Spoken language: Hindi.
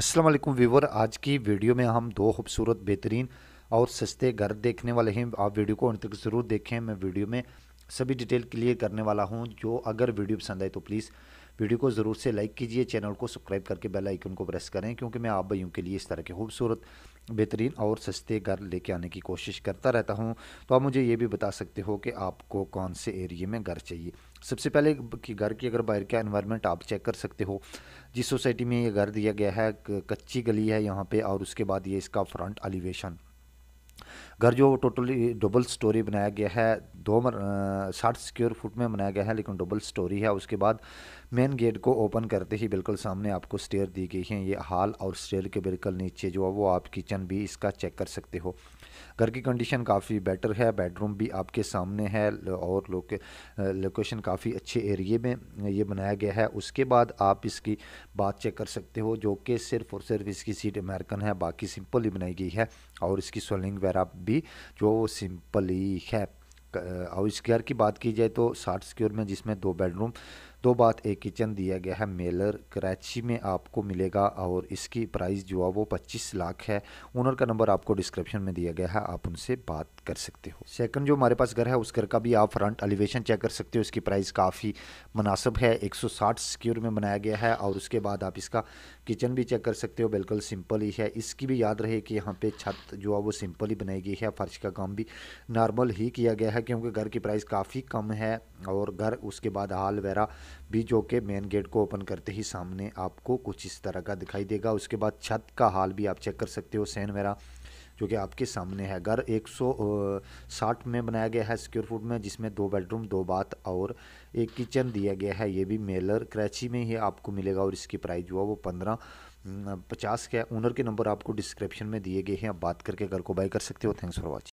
अस्सलाम वालेकुम व्यूवर आज की वीडियो में हम दो खूबसूरत बेहतरीन और सस्ते घर देखने वाले हैं आप वीडियो को अंत तक ज़रूर देखें मैं वीडियो में सभी डिटेल क्लियर करने वाला हूं जो अगर वीडियो पसंद आए तो प्लीज़ वीडियो को ज़रूर से लाइक कीजिए चैनल को सब्सक्राइब करके बेल आइकन को प्रेस करें क्योंकि मैं आप भाइयों के लिए इस तरह के खूबसूरत बेहतरीन और सस्ते घर लेके आने की कोशिश करता रहता हूँ तो आप मुझे ये भी बता सकते हो कि आपको कौन से एरिए में घर चाहिए सबसे पहले कि घर की अगर बाहर का इन्वायरमेंट आप चेक कर सकते हो जिस सोसाइटी में ये घर दिया गया है कच्ची गली है यहाँ पर और उसके बाद ये इसका फ्रंट एलिवेशन घर जो टोटली डबल स्टोरी बनाया गया है दो साठ स्क्योर फुट में बनाया गया है लेकिन डबल स्टोरी है उसके बाद मेन गेट को ओपन करते ही बिल्कुल सामने आपको स्टेयर दी गई है ये हाल और स्टेयर के बिल्कुल नीचे जो है वो आप किचन भी इसका चेक कर सकते हो घर की कंडीशन काफ़ी बेटर है बेडरूम भी आपके सामने है और लोके लोकेशन काफ़ी अच्छे एरिए में ये बनाया गया है उसके बाद आप इसकी बात चेक कर सकते हो जो कि सिर्फ और सिर्फ इसकी सीट अमेरिकन है बाकी सिंपल ही बनाई गई है और इसकी सोलिंग वगैरह भी जो सिंपल ही है हाउस स्क्यर की बात की जाए तो साठ स्क्योर में जिसमें दो बेडरूम दो बात एक किचन दिया गया है मेलर कराची में आपको मिलेगा और इसकी प्राइस जो है वो पच्चीस लाख है ओनर का नंबर आपको डिस्क्रिप्शन में दिया गया है आप उनसे बात कर सकते हो सेकंड जो हमारे पास घर है उस घर का भी आप फ्रंट एलिवेशन चेक कर सकते हो इसकी प्राइस काफ़ी मुनासब है 160 सौ में बनाया गया है और उसके बाद आप इसका किचन भी चेक कर सकते हो बिल्कुल सिंपल ही है इसकी भी याद रहे कि यहाँ पर छत जो है वो सिंपल ही बनाई गई है फर्श का काम भी नॉर्मल ही किया गया है क्योंकि घर की प्राइस काफ़ी कम है और घर उसके बाद हाल वगैरह भी जो कि मेन गेट को ओपन करते ही सामने आपको कुछ इस तरह का दिखाई देगा उसके बाद छत का हाल भी आप चेक कर सकते हो सैन वगैरह जो कि आपके सामने है घर 160 में बनाया गया है स्क्योर फुट में जिसमें दो बेडरूम दो बाथ और एक किचन दिया गया है ये भी मेलर क्रैची में ही आपको मिलेगा और इसकी प्राइस जो है वो पंद्रह पचास का ओनर के नंबर आपको डिस्क्रिप्शन में दिए गए हैं आप बात करके घर को बाई कर सकते हो थैंक्स फॉर वॉचिंग